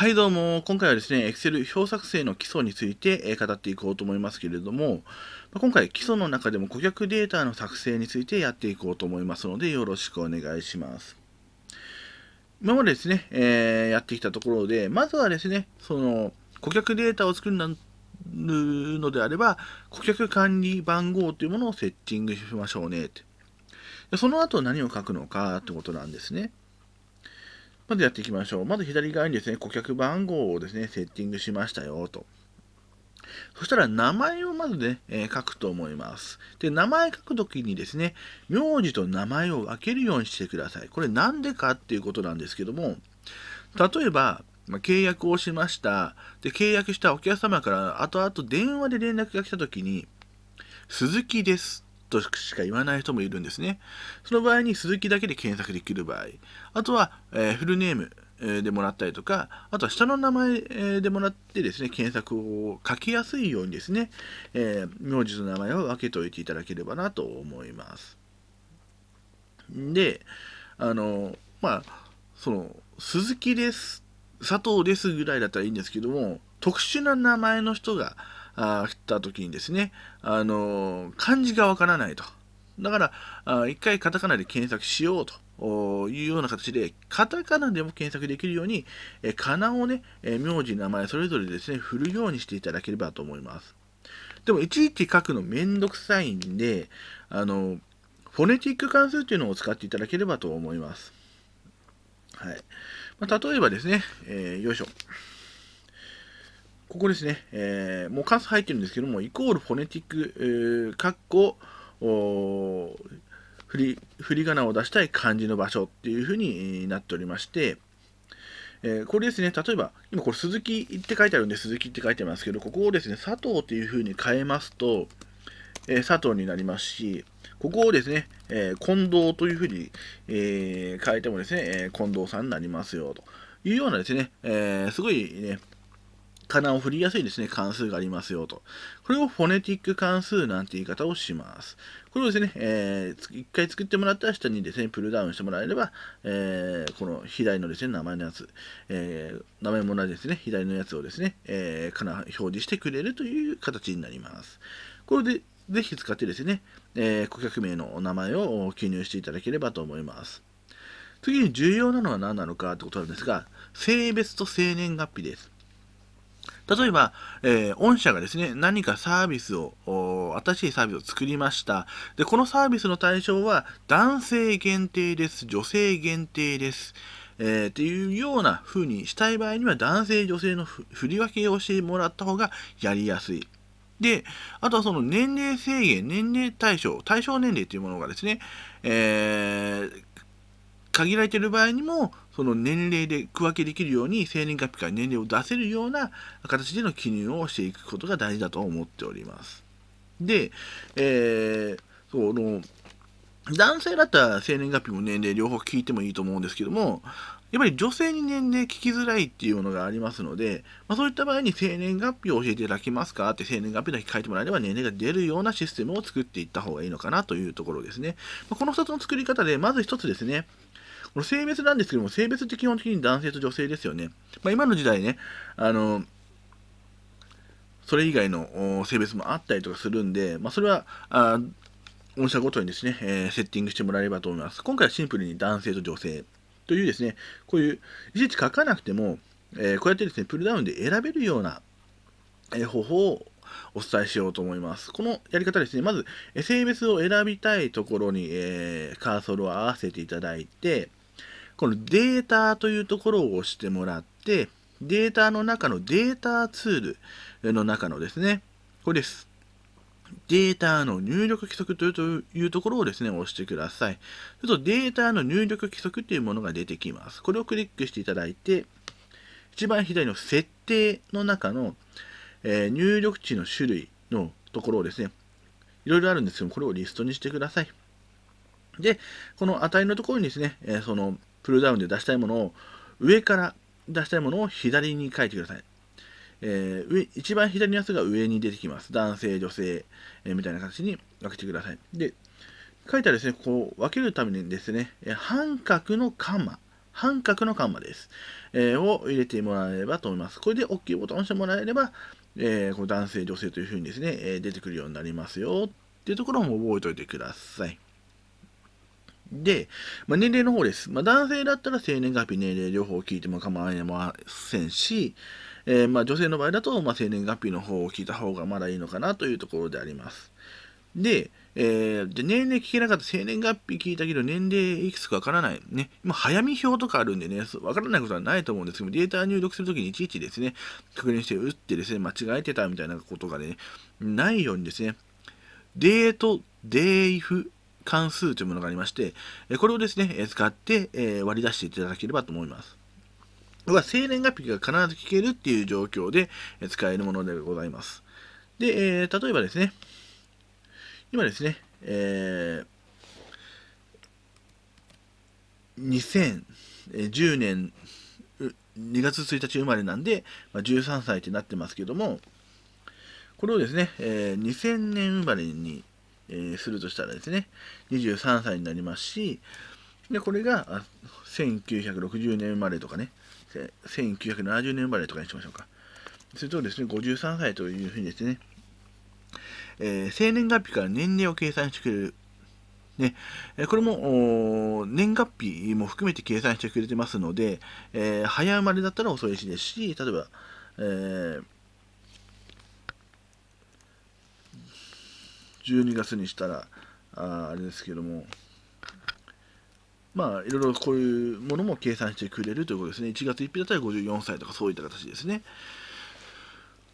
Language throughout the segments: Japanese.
はいどうも、今回はですね、Excel 表作成の基礎について語っていこうと思いますけれども、今回基礎の中でも顧客データの作成についてやっていこうと思いますので、よろしくお願いします。今までですね、えー、やってきたところで、まずはですね、その顧客データを作るのであれば、顧客管理番号というものをセッティングしましょうねって。その後何を書くのかってことなんですね。まずやっていきましょう。まず左側にですね、顧客番号をですね、セッティングしましたよと。そしたら名前をまずね、えー、書くと思います。で、名前書くときにですね、名字と名前を分けるようにしてください。これなんでかっていうことなんですけども、例えば、まあ、契約をしました。で、契約したお客様から後々電話で連絡が来たときに、鈴木ですとしか言わない人もいるんですね。その場合に鈴木だけで検索できる場合、あとは、えー、フルネーム、でもらったりとか、あとは下の名前でもらってですね、検索を書きやすいようにですね、えー、名字と名前を分けておいていただければなと思います。で、あの、まあ、その、鈴木です、佐藤ですぐらいだったらいいんですけども、特殊な名前の人が、あった時にですね、あの漢字がわからないと。だから、あ一回カタカナで検索しようと。いうような形で、カタカナでも検索できるように、えカナをね、え名字、名前、それぞれですね、振るようにしていただければと思います。でも、いちいち書くのめんどくさいんで、あの、フォネティック関数というのを使っていただければと思います。はい。まあ、例えばですね、えー、よいしょ。ここですね、えー、もう関数入ってるんですけども、イコールフォネティック、えー、カッコ、振り、振り仮名を出したい漢字の場所っていうふうになっておりまして、えー、これですね、例えば、今これ鈴木って書いてあるんで、鈴木って書いてますけど、ここをですね、佐藤っていうふうに変えますと、えー、佐藤になりますし、ここをですね、えー、近藤というふうに、え変えてもですね、え近藤さんになりますよというようなですね、えすごいね、仮名を振りやすいですね、関数がありますよと。これをフォネティック関数なんて言い方をします。これをですね、えー、一回作ってもらったら下にですね、プルダウンしてもらえれば、えー、この左のですね、名前のやつ、えー、名前も同じですね、左のやつをですね、えー、かな表示してくれるという形になります。これで、ぜひ使ってですね、えー、顧客名の名前を記入していただければと思います。次に重要なのは何なのかってことなんですが、性別と生年月日です。例えば、えー、御社がですね、何かサービスを、新しいサービスを作りました。で、このサービスの対象は、男性限定です、女性限定です。えー、っていうような風にしたい場合には、男性、女性の振り分けをしてもらった方がやりやすい。で、あとはその年齢制限、年齢対象、対象年齢というものがですね、えー、限られている場合にも、その年齢で区分けできるように、生年月日から年齢を出せるような形での記入をしていくことが大事だと思っております。で、えー、その、男性だったら生年月日も年齢両方聞いてもいいと思うんですけども、やっぱり女性に年齢聞きづらいっていうものがありますので、まあ、そういった場合に生年月日を教えていただけますかって生年月日だけ書いてもらえれば年齢が出るようなシステムを作っていった方がいいのかなというところですね。まあ、この2つの作り方で、まず1つですね、この性別なんですけども、性別って基本的に男性と女性ですよね。まあ、今の時代ね、あの、それ以外の性別もあったりとかするんで、まあ、それは、あ御社ごとにですね、えー、セッティングしてもらえればと思います。今回はシンプルに男性と女性というですね、こういう、いちいち書かなくても、えー、こうやってですね、プルダウンで選べるような、えー、方法をお伝えしようと思います。このやり方ですね、まず、性別を選びたいところに、えー、カーソルを合わせていただいて、このデータというところを押してもらって、データの中のデータツールの中のですね、これです。データの入力規則というところをですね、押してください。するとデータの入力規則というものが出てきます。これをクリックしていただいて、一番左の設定の中の、えー、入力値の種類のところをですね、いろいろあるんですけども、これをリストにしてください。で、この値のところにですね、えー、そのプルダウンで出したいものを上から出したいものを左に書いてください。えー、上一番左のやつが上に出てきます。男性、女性、えー、みたいな形に分けてください。で、書いたらですね、こう分けるためにですね、え半角のカンマ、半角のカンマです、えー、を入れてもらえればと思います。これで OK ボタンを押してもらえれば、えー、この男性、女性というふうにですね、え出てくるようになりますよっていうところも覚えておいてください。で、まあ、年齢の方です。まあ、男性だったら生年月日、年齢両方聞いても構いませんし、えー、まあ、女性の場合だと、まあ、生年月日の方を聞いた方がまだいいのかなというところであります。で、えー、で年齢聞けなかった生年月日聞いたけど年齢いくつかわからない、ね、今早見表とかあるんでねわからないことはないと思うんですけどデータ入力するときにいちいちですね確認して打ってですね間違えてたみたいなことがねないようにですねデートデイフ関数というものがありまして、これをですね、使って割り出していただければと思います。は生年月日が必ず聞けるっていう状況で使えるものでございます。で、えー、例えばですね、今ですね、えー、2010年2月1日生まれなんで、まあ、13歳ってなってますけども、これをですね、えー、2000年生まれにえー、するとしたらですね23歳になりますしでこれが1960年生まれとかね1970年生まれとかにしましょうかするとですね53歳というふうにですねえ生、ー、年月日から年齢を計算してくれる。ね、えこれも年月日も含めて計算してくれてますので、えー、早生まれだったら遅いしですし、例えば、えー12月にしたらああれですけどもまあいろいろこういうものも計算してくれるということですね1月1日だったら54歳とかそういった形ですね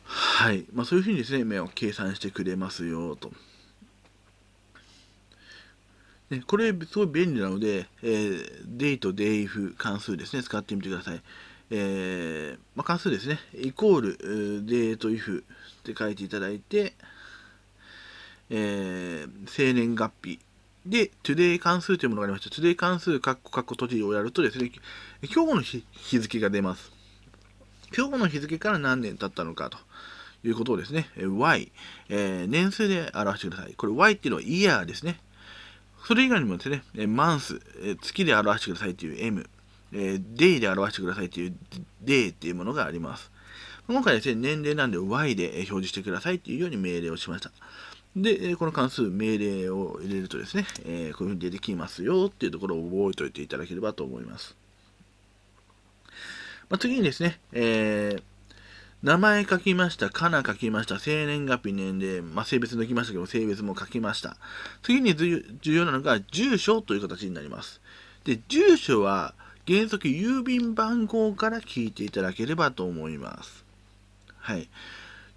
はい、まあ、そういうふうにですね目を計算してくれますよとね、これ、すごい便利なので、えー、デイとデイフ関数ですね、使ってみてください。えー、まあ、関数ですね、イコール、デートイフって書いていただいて、えー、生年月日で、today 関数というものがありまして、today 関数、カッコカッコ閉じをやるとですね、今日の日付が出ます。今日の日付から何年経ったのかということをですね、y、えー、年数で表してください。これ y っていうのは year ですね。それ以外にもですね、マンス、月で表してくださいという m、day で表してくださいという day っていうものがあります。今回ですね、年齢なんで Y で表示してくださいっていうように命令をしました。で、この関数命令を入れるとですね、えー、こういうふうに出てきますよっていうところを覚えておいていただければと思います。まあ、次にですね、えー、名前書きました、かな書きました、生年月日年齢、まあ、性別抜きましたけど、性別も書きました。次に重要なのが、住所という形になります。で、住所は原則郵便番号から聞いていただければと思います。はい。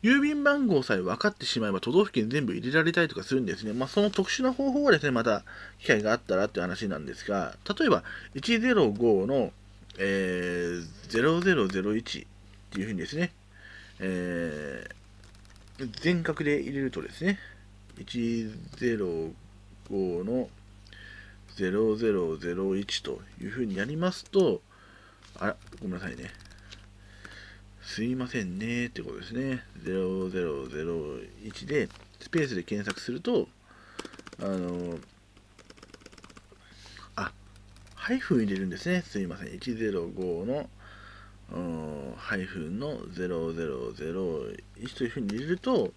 郵便番号さえ分かってしまえば都道府県全部入れられたりとかするんですね。まあ、その特殊な方法はですね、また機会があったらっていう話なんですが、例えば105の、えー、0001っていうふうにですね、えー、全角で入れるとですね、105の0001というふうになりますと、あら、ごめんなさいね。すいませんねってことですね。0001で、スペースで検索すると、あの、あ、ハイフン入れるんですね。すいません。105の、ハイフンの0001というふうに入れると、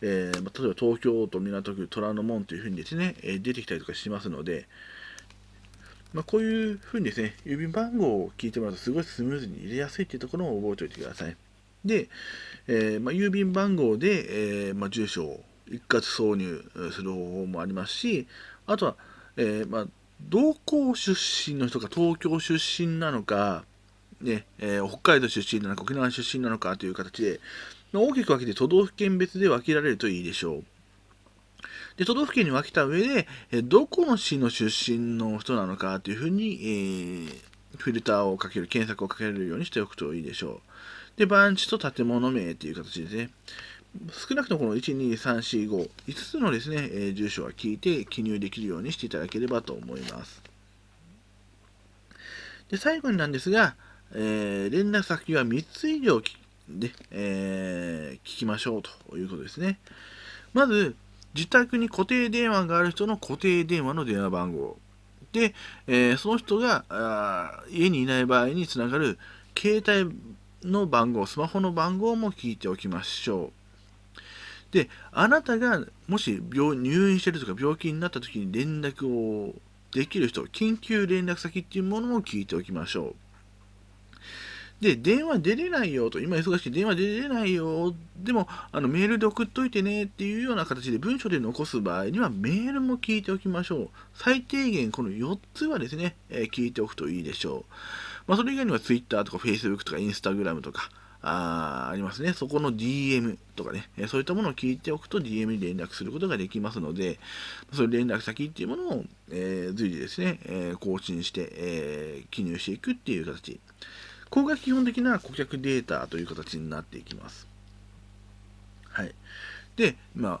えー、例えば東京都港区虎ノ門というふうにですね、えー、出てきたりとかしますので、まあ、こういうふうにですね、郵便番号を聞いてもらうとすごいスムーズに入れやすいというところを覚えておいてください。で、えー、まあ、郵便番号で、えー、まあ、住所を一括挿入する方法もありますし、あとは、えー、まあ、同行出身の人が東京出身なのか、ねえー、北海道出身なのか沖縄出身なのかという形で、ま大きく分けて都道府県別で分けられるといいでしょう。で、都道府県に分けた上で、えどこの市の出身の人なのかというふうに、えー、フィルターをかける、検索をかけるようにしておくといいでしょう。で、番地と建物名という形ですね。少なくともこの1、2、3、4、5、5つのですね、えー、住所は聞いて記入できるようにしていただければと思います。で、最後になんですが、えー、連絡先は3つ以上で、えー、聞きましょうということですね。まず、自宅に固定電話がある人の固定電話の電話番号。で、えー、その人があ家にいない場合につながる携帯の番号、スマホの番号も聞いておきましょう。で、あなたがもし病入院してるとか病気になった時に連絡をできる人、緊急連絡先っていうものも聞いておきましょう。で、電話出れないよと、今忙しい、電話出れないよ、でもあのメールで送っといてねっていうような形で文書で残す場合にはメールも聞いておきましょう。最低限この4つはですね、えー、聞いておくといいでしょう。まあ、それ以外には Twitter とか Facebook とか Instagram とか、あありますね。そこの DM とかね、えそういったものを聞いておくと DM に連絡することができますので、そういう連絡先っていうものを、えー、随時ですね、えー、更新して、えー、記入していくっていう形。ここが基本的な顧客データという形になっていきます。はい。で、まあ、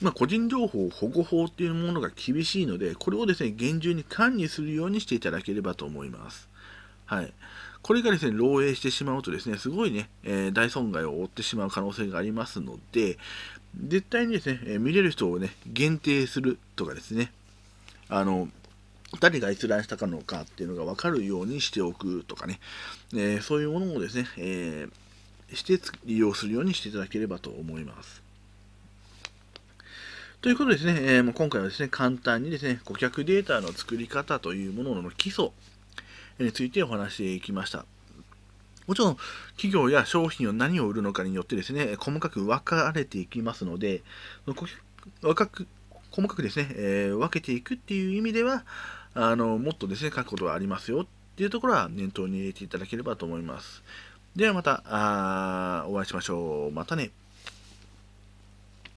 まあ、個人情報保護法っていうものが厳しいので、これをですね、厳重に管理するようにしていただければと思います。はい。これがですね、漏洩してしまうとですね、すごいね、えー、大損害を負ってしまう可能性がありますので、絶対にですね、えー、見れる人をね、限定するとかですね、あの、誰が閲覧したかのかっていうのが分かるようにしておくとかね、えー、そういうものをですね、えー、して利用するようにしていただければと思います。ということですね、えー、今回はですね、簡単にですね、顧客データの作り方というものの基礎についてお話していきました。もちろん、企業や商品を何を売るのかによってですね、細かく分かれていきますので、細かく細かくですね、えー、分けていくっていう意味では、あのもっとですね書くことはありますよっていうところは念頭に入れていただければと思います。ではまたお会いしましょう。またね。